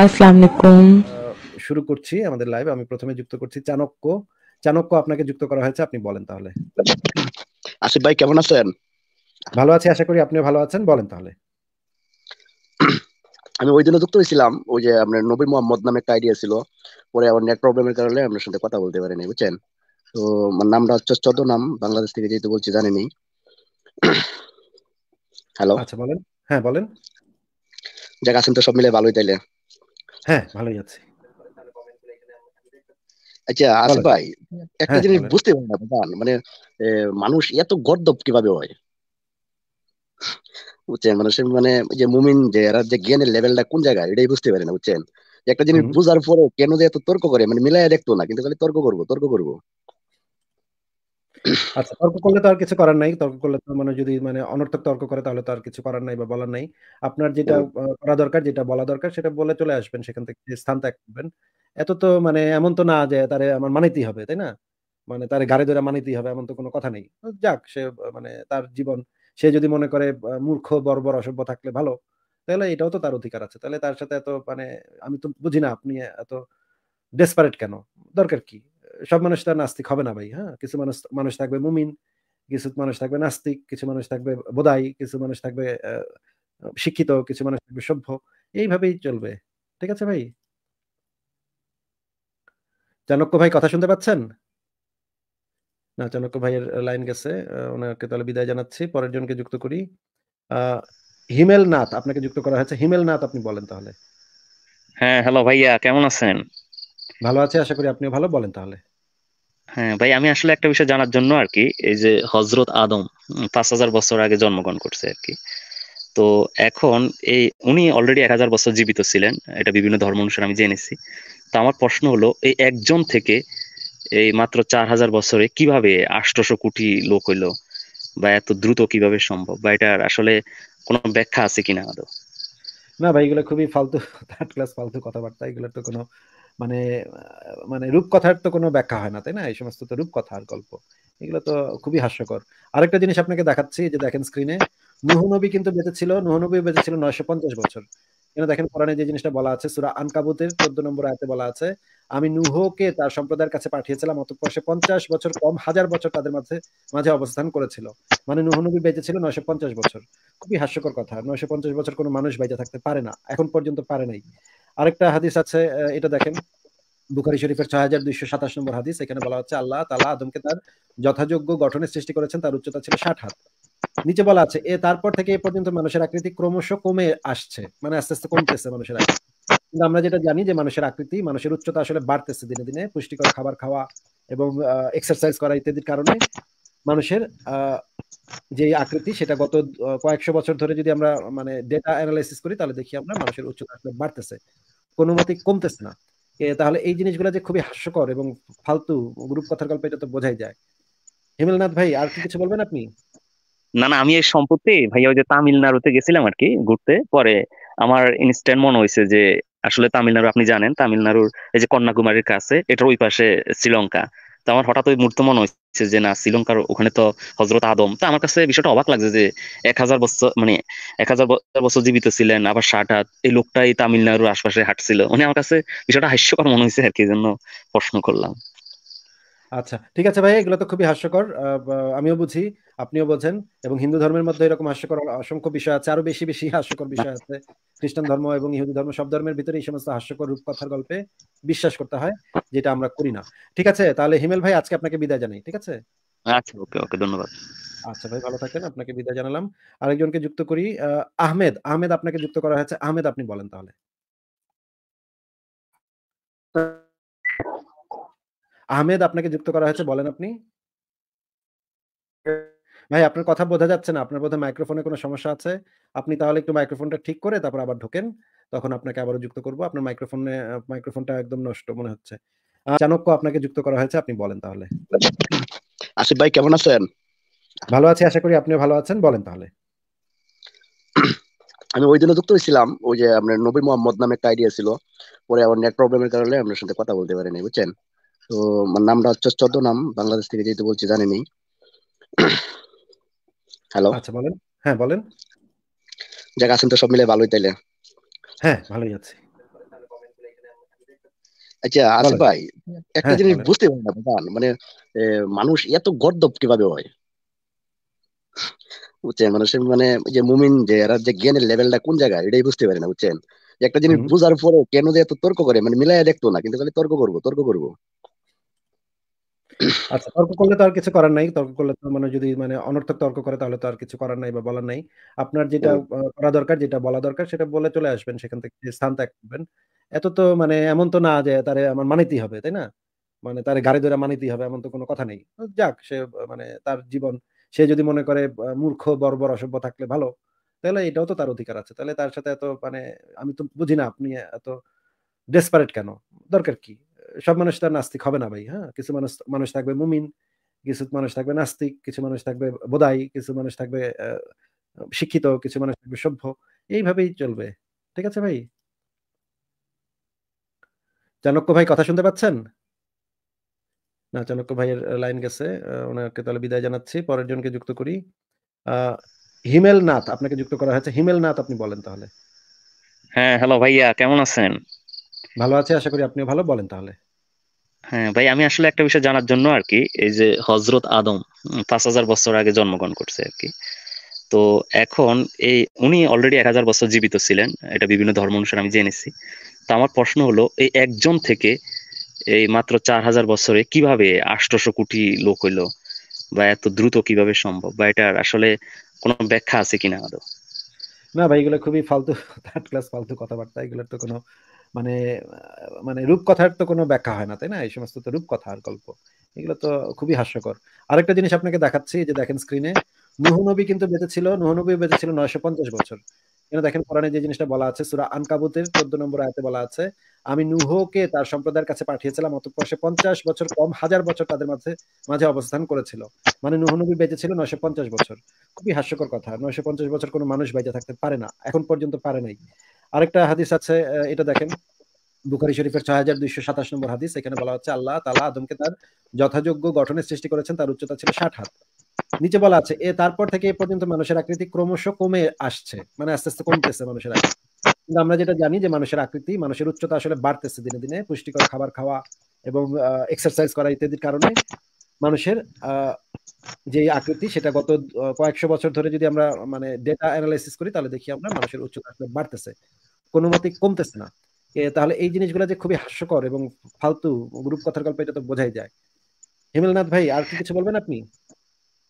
আসসালামু শুরু করছি আমাদের লাইভ আমি প্রথমে যুক্ত করছি চাণক্য চাণক্য আপনাকে যুক্ত করা হয়েছে আপনি বলেন তাহলে আসিফ ভাই কেমন আছেন ভালো আছি আশা করি আপনি ভালো আছেন বলেন তাহলে আমি ওই দিনও যুক্ত হয়েছিলাম ওই যে আপনার নবী মোহাম্মদ নামে একটা আইডিয়া ছিল পরে আবার নেট প্রবলেমের কারণে আপনার সাথে কথা বলতে পারিনি বুঝছেন তো আমার নামটা হচ্ছে চোদ্দ নাম বাংলাদেশ থেকে যেহেতু বলছি জানেনি হ্যালো আচ্ছা বলেন হ্যাঁ বলেন যাক আছেন তো সব মিলে ভালোই তাইলে হ্যাঁ, ভালোই আছে আচ্ছা আসিফ ভাই একটা হ্যাঁ, জিনিস হ্যাঁ, বুঝতে পারলাম মানে মানুষ এত গর্দব কিভাবে হয় বুঝছেন মানুষের মানে যে মুমিন যে এরা যে জ্ঞানের লেভেলটা কোন জায়গায় এটাই বুঝতে পারে না বুঝছেন একটা জিনিস বুঝার পরেও কেন যে এত তর্ক করে মানে মিলাই দেখতো না কিন্তু খালি তর্ক করবো তর্ক করবো আচ্ছা তর্ক করলে তো আর কিছু করার নাই তর্ক করলে মানে যদি মানে অনর্থক তর্ক করে তাহলে তো আর কিছু করার নাই বা বলার নাই আপনার যেটা করা দরকার যেটা বলা দরকার সেটা বলে চলে আসবেন সেখান থেকে স্থান ত্যাগ করবেন এত তো মানে এমন তো না যে তারে আমার মানিতেই হবে তাই না মানে তার গাড়ি ধরে মানিতেই হবে এমন তো কোনো কথা নেই যাক সে মানে তার জীবন সে যদি মনে করে মূর্খ বর্বর অসভ্য থাকলে ভালো তাহলে এটাও তো তার অধিকার আছে তাহলে তার সাথে এত মানে আমি তো বুঝি না আপনি এত ডেসপারেট কেন দরকার কি সব মানুষ তার নাস্তিক হবে না ভাই হ্যাঁ কিছু মানুষ মানুষ থাকবে মুমিন কিছু মানুষ থাকবে নাস্তিক কিছু মানুষ থাকবে বোদাই কিছু মানুষ থাকবে শিক্ষিত কিছু মানুষ থাকবে সভ্য এইভাবেই চলবে ঠিক আছে ভাই চাণক্য ভাই কথা শুনতে পাচ্ছেন না চাণক্য ভাইয়ের লাইন গেছে ওনাকে তাহলে বিদায় জানাচ্ছি পরের জনকে যুক্ত করি হিমেল নাথ আপনাকে যুক্ত করা হয়েছে হিমেল নাথ আপনি বলেন তাহলে হ্যাঁ হ্যালো ভাইয়া কেমন আছেন ভালো আছি আশা করি আপনিও ভালো বলেন তাহলে হ্যাঁ ভাই আমি আসলে একটা বিষয় জানার জন্য আর কি এই যে হজরত আদম পাঁচ হাজার বছর আগে জন্মগ্রহণ করছে আর কি তো এখন এই উনি অলরেডি এক হাজার বছর জীবিত ছিলেন এটা বিভিন্ন ধর্ম অনুসারে আমি জেনেছি তো আমার প্রশ্ন হলো এই একজন থেকে এই মাত্র চার হাজার বছরে কিভাবে আষ্টশো কোটি লোক হইলো বা এত দ্রুত কিভাবে সম্ভব বা এটার আসলে কোনো ব্যাখ্যা আছে কিনা আদৌ না ভাই এগুলো খুবই ফালতু থার্ড ক্লাস ফালতু কথাবার্তা এগুলো তো কোনো মানে মানে রূপকথার তো কোনো ব্যাখ্যা হয় না তাই না এই সমস্ত তো রূপকথার গল্প এগুলো তো খুবই হাস্যকর আরেকটা জিনিস আপনাকে দেখাচ্ছি যে দেখেন স্ক্রিনে নুহনবী কিন্তু বেঁচেছিল নুহনবী বেঁচেছিল নয়শো পঞ্চাশ বছর এখানে দেখেন কোরআনে যে জিনিসটা বলা আছে সুরা আনকাবুতের চোদ্দ নম্বর আয়তে বলা আছে আমি নুহকে তার সম্প্রদায়ের কাছে পাঠিয়েছিলাম অতঃপর সে পঞ্চাশ বছর কম হাজার বছর তাদের মাঝে মাঝে অবস্থান করেছিল মানে নুহনবী বেঁচেছিল নয়শো পঞ্চাশ বছর খুবই হাস্যকর কথা নয়শো পঞ্চাশ বছর কোনো মানুষ বেঁচে থাকতে পারে না এখন পর্যন্ত পারে নাই আরেকটা হাদিস আছে এটা দেখেন বুখারি শরীফের ছয় হাজার দুইশো সাতাশ নম্বর হাদিস এখানে বলা হচ্ছে আল্লাহ তালা আদমকে তার যথাযোগ্য গঠনের সৃষ্টি করেছেন তার উচ্চতা ছিল ষাট হাত নিচে বলা আছে এ তারপর থেকে এ পর্যন্ত মানুষের আকৃতি ক্রমশ কমে আসছে মানে আস্তে আস্তে কমতেছে মানুষের আকৃতি কিন্তু আমরা যেটা জানি যে মানুষের আকৃতি মানুষের উচ্চতা আসলে বাড়তেছে দিনে দিনে পুষ্টিকর খাবার খাওয়া এবং এক্সারসাইজ করা ইত্যাদির কারণে মানুষের যে আকৃতি সেটা গত কয়েকশো বছর ধরে যদি আমরা মানে ডেটা অ্যানালাইসিস করি তাহলে দেখি আমরা মানুষের উচ্চতা আসলে বাড়তেছে কোনো মতেই কমতেছে না তাহলে এই জিনিসগুলো যে খুবই হাস্যকর এবং ফালতু গ্রুপ কথার গল্প এটা তো বোঝাই যায় হেমেলনাথ ভাই আর কিছু বলবেন আপনি না না আমি এই সম্পত্তি ভাইয়া ওই যে তামিলনাড়ুতে গেছিলাম আর কি ঘুরতে পরে আমার ইনস্ট্যান্ট মনে হয়েছে যে আসলে তামিলনাড়ু আপনি জানেন তামিলনাড়ুর এই যে কন্যাকুমারীর কাছে এটার ওই পাশে শ্রীলঙ্কা তো আমার হঠাৎ ওই মুহূর্তে মনে হয়েছে দেখছে যে না শ্রীলঙ্কার ওখানে তো হজরত আদম তা আমার কাছে বিষয়টা অবাক লাগছে যে এক হাজার বছর মানে এক হাজার বছর জীবিত ছিলেন আবার ষাট হাত এই লোকটাই তামিলনাড়ুর আশপাশে হাঁটছিল মানে আমার কাছে বিষয়টা হাস্যকর মনে হয়েছে আর কি জন্য প্রশ্ন করলাম আচ্ছা ঠিক আছে ভাই এগুলো তো খুবই হাস্যকর আমিও বুঝি আপনিও বোঝেন এবং হিন্দু ধর্মের মধ্যে এরকম হাস্যকর অসংখ্য বিষয় আছে আরো বেশি বেশি হাস্যকর বিষয় আছে খ্রিস্টান ধর্ম এবং ইহুদি ধর্ম সব ধর্মের ভিতরে এই সমস্ত হাস্যকর রূপকথার গল্পে বিশ্বাস করতে হয় যেটা আমরা করি না ঠিক আছে তাহলে হিমেল ভাই আজকে আপনাকে বিদায় জানাই ঠিক আছে আচ্ছা ওকে ওকে ধন্যবাদ আচ্ছা ভাই ভালো থাকেন আপনাকে বিদায় জানালাম আরেকজনকে যুক্ত করি আহমেদ আহমেদ আপনাকে যুক্ত করা হয়েছে আহমেদ আপনি বলেন তাহলে আহমেদ আপনাকে যুক্ত করা হয়েছে বলেন আপনি ভাই আপনার কথা বোঝা যাচ্ছে না আপনার বোধহয় মাইক্রোফোনে কোনো সমস্যা আছে আপনি তাহলে একটু মাইক্রোফোনটা ঠিক করে তারপর আবার ঢোকেন তখন আপনাকে আবারও যুক্ত করব আপনার মাইক্রোফোনে মাইক্রোফোনটা একদম নষ্ট মনে হচ্ছে চাণক্য আপনাকে যুক্ত করা হয়েছে আপনি বলেন তাহলে আসিফ ভাই কেমন আছেন ভালো আছি আশা করি আপনি ভালো আছেন বলেন তাহলে আমি ওই দিনও যুক্ত হয়েছিলাম ওই যে আপনার নবী মোহাম্মদ নামে একটা আইডিয়া ছিল পরে আমার নেট প্রবলেমের কারণে আপনার সাথে কথা বলতে পারিনি বুঝছেন তো আমার নামটা হচ্ছে চোদ্দ নাম বাংলাদেশ থেকে যেহেতু বলছি জানিনি হ্যালো আচ্ছা বলেন হ্যাঁ বলেন যাক আছেন তো সব মিলে ভালোই তাইলে হ্যাঁ ভালোই আছে আচ্ছা ভাই একটা হ্যাঁ, জিনিস বুঝতে না মানে মানুষ এত গর্দব কিভাবে হয় বুঝছেন মানুষের মানে যে মুমিন যে এরা যে জ্ঞানের লেভেলটা কোন জায়গায় এটাই বুঝতে পারে না বুঝছেন একটা জিনিস বুঝার পরে কেন যে এত তর্ক করে মানে মিলাইয়া দেখতো না কিন্তু খালি তর্ক করবো তর্ক করবো আচ্ছা তর্ক করলে তো আর কিছু করার নাই তর্ক করলে তো মানে যদি মানে অনর্থক তর্ক করে তাহলে তো আর কিছু করার নাই বা বলার নাই আপনার যেটা করা দরকার যেটা বলা দরকার সেটা বলে চলে আসবেন সেখান থেকে স্থান ত্যাগ করবেন এত তো মানে এমন তো না যে তারে আমার মানিতেই হবে তাই না মানে তার গাড়ি ধরে মানিতেই হবে এমন তো কোনো কথা নেই যাক সে মানে তার জীবন সে যদি মনে করে মূর্খ বর্বর অসভ্য থাকলে ভালো তাহলে এটাও তো তার অধিকার আছে তাহলে তার সাথে এত মানে আমি তো বুঝি না আপনি এত ডেসপারেট কেন দরকার কি সব মানুষ তার নাস্তিক হবে না ভাই হ্যাঁ কিছু মানুষ মানুষ থাকবে মুমিন কিছু মানুষ থাকবে নাস্তিক কিছু মানুষ থাকবে বোধাই কিছু মানুষ থাকবে শিক্ষিত কিছু মানুষ থাকবে সভ্য এইভাবেই চলবে ঠিক আছে ভাই চাণক্য ভাই কথা শুনতে পাচ্ছেন না চাণক্য ভাইয়ের লাইন গেছে ওনাকে তাহলে বিদায় জানাচ্ছি পরের জনকে যুক্ত করি হিমেল নাথ আপনাকে যুক্ত করা হয়েছে হিমেল নাথ আপনি বলেন তাহলে হ্যাঁ হ্যালো ভাইয়া কেমন আছেন ভালো আছে আশা করি আপনিও ভালো বলেন তাহলে হ্যাঁ ভাই আমি আসলে একটা বিষয় জানার জন্য আর কি এই যে হজরত আদম পাঁচ হাজার বছর আগে জন্মগ্রহণ করছে আর কি তো এখন এই উনি অলরেডি এক হাজার বছর জীবিত ছিলেন এটা বিভিন্ন ধর্ম অনুসারে আমি জেনেছি তো আমার প্রশ্ন হলো এই একজন থেকে এই মাত্র চার হাজার বছরে কিভাবে আষ্টশো কোটি লোক হইলো বা এত দ্রুত কিভাবে সম্ভব বা এটার আসলে কোনো ব্যাখ্যা আছে কিনা আদৌ না ভাই এগুলো খুবই ফালতু থার্ড ক্লাস ফালতু কথাবার্তা এগুলোর তো কোনো মানে মানে রূপকথার তো কোনো ব্যাখ্যা হয় না তাই না এই সমস্ত তো রূপকথা আর গল্প এগুলো তো খুবই হাস্যকর আরেকটা জিনিস আপনাকে দেখাচ্ছি যে দেখেন স্ক্রিনে নুহনবী কিন্তু বেঁচে ছিল নুহনবী বেঁচে ছিল নয়শো পঞ্চাশ বছর এখানে দেখেন কোরআনে যে জিনিসটা বলা আছে সুরা আনকাবুতের চোদ্দ নম্বর আয়তে বলা আছে আমি নুহকে তার সম্প্রদায়ের কাছে পাঠিয়েছিলাম অতঃপর সে পঞ্চাশ বছর কম হাজার বছর তাদের মাঝে মাঝে অবস্থান করেছিল মানে নুহনবী বেঁচে ছিল নয়শো পঞ্চাশ বছর খুবই হাস্যকর কথা নয়শো পঞ্চাশ বছর কোনো মানুষ বেঁচে থাকতে পারে না এখন পর্যন্ত পারে নাই আরেকটা হাদিস আছে এটা দেখেন বুখারি শরীফের ছয় হাজার দুইশো সাতাশ নম্বর হাদিস এখানে বলা হচ্ছে আল্লাহ তালা আদমকে তার যথাযোগ্য গঠনের সৃষ্টি করেছেন তার উচ্চতা ছিল ষাট হাত নিচে বলা আছে এ তারপর থেকে এ পর্যন্ত মানুষের আকৃতি ক্রমশ কমে আসছে মানে আস্তে আস্তে কমতেছে মানুষের আকৃতি কিন্তু আমরা যেটা জানি যে মানুষের আকৃতি মানুষের উচ্চতা আসলে বাড়তেছে দিনে দিনে পুষ্টিকর খাবার খাওয়া এবং এক্সারসাইজ করা ইত্যাদির কারণে মানুষের যে আকৃতি সেটা গত কয়েকশো বছর ধরে যদি আমরা মানে ডেটা অ্যানালাইসিস করি তাহলে দেখি আমরা মানুষের উচ্চতা বাড়তেছে কোনো মতে কমতেছে না তাহলে এই জিনিসগুলো যে খুবই হাস্যকর এবং ফালতু গ্রুপ কথার গল্প এটা তো বোঝাই যায় হিমেলনাথ ভাই আর কিছু বলবেন আপনি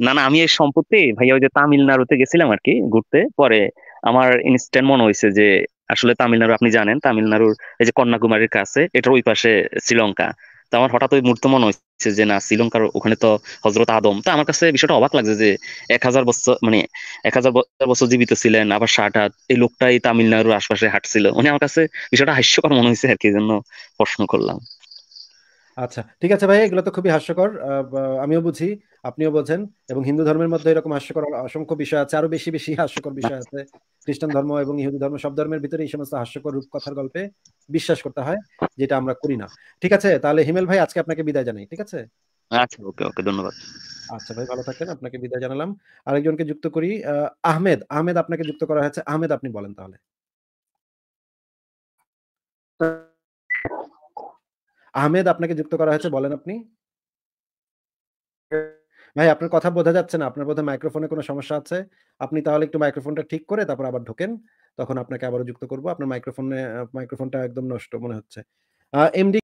না না আমি এই সম্পত্তি ভাইয়া ওই যে তামিলনাড়ুতে গেছিলাম আর কি ঘুরতে পরে আমার ইনস্ট্যান্ট মনে হয়েছে যে আসলে তামিলনাড়ু আপনি জানেন তামিলনাড়ুর এই যে কন্যাকুমারীর কাছে এটার ওই পাশে শ্রীলঙ্কা তো আমার হঠাৎ ওই মুহূর্ত মনে হয়েছে হচ্ছে যে না শ্রীলঙ্কার ওখানে তো হজরত আদম তা আমার কাছে বিষয়টা অবাক লাগছে যে এক হাজার বছর মানে এক হাজার বছর জীবিত ছিলেন আবার ষাট হাত এই লোকটাই তামিলনাড়ুর আশপাশে হাঁটছিল মানে আমার কাছে বিষয়টা হাস্যকর মনে হয়েছে আর কি জন্য প্রশ্ন করলাম আচ্ছা ঠিক আছে ভাই এগুলো তো খুবই হাস্যকর আমিও বুঝি আপনিও বলছেন এবং হিন্দু ধর্মের মধ্যে এরকম হাস্যকর অসংখ্য বিষয় আছে আরো বেশি বেশি হাস্যকর বিষয় আছে খ্রিস্টান ধর্ম এবং ইহুদি ধর্ম সব ধর্মের ভিতরে এই সমস্ত হাস্যকর রূপকথার গল্পে বিশ্বাস করতে হয় যেটা আমরা করি না ঠিক আছে তাহলে হিমেল ভাই আজকে আপনাকে বিদায় জানাই ঠিক আছে আচ্ছা ওকে ওকে ধন্যবাদ আচ্ছা ভাই ভালো থাকেন আপনাকে বিদায় জানালাম আরেকজনকে যুক্ত করি আহমেদ আহমেদ আপনাকে যুক্ত করা হয়েছে আহমেদ আপনি বলেন তাহলে আহমেদ আপনাকে যুক্ত করা হয়েছে বলেন আপনি ভাই আপনার কথা বোঝা যাচ্ছে না আপনার বোধহয় মাইক্রোফোনে কোনো সমস্যা আছে আপনি তাহলে একটু মাইক্রোফোনটা ঠিক করে তারপর আবার ঢোকেন তখন আপনাকে আবারও যুক্ত করব আপনার মাইক্রোফোনে মাইক্রোফোনটা একদম নষ্ট মনে হচ্ছে এমডি